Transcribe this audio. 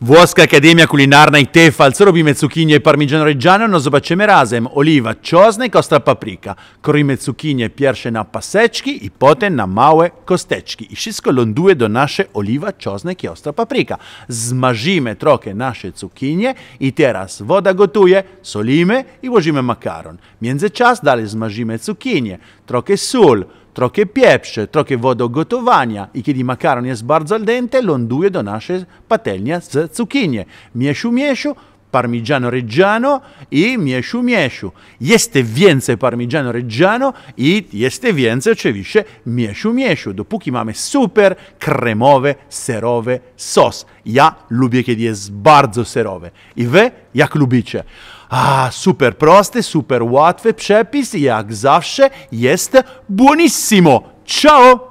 Włoska Akademia kulinarna i Tefal, falco robimy cukinie parmigiano reggiano, no zobaczymy razem oliwa, czosnek, e ostra paprika. zucchini cukinie pierwsze na paseczki i potem na małe kosteczki. I wszystko ląduje do nasze oliwa, czosnek i ostra papryka. Zmażymy trochę nasze cukinie i teraz woda gotuje, solimy i włożymy makaron. Międzyczas czas dalej zmażymy cukinie, trochę sól, trochę pieprze, trochę wody do gotowania i kiedy makaron jest bardzo al dente, ląduje do naszej patelni z cukinie. Mieszu, mieszu, parmigiano reggiano i mieszu mieszu. Jest więcej parmigiano reggiano i jest więcej oczywiście mieszu mieszu, dopóki mamy super kremowy, serowy sos. Ja lubię, kiedy jest bardzo serowy. I wy jak lubicie? Ah, super prosty, super łatwy przepis, i jak zawsze jest buonissimo. Ciao!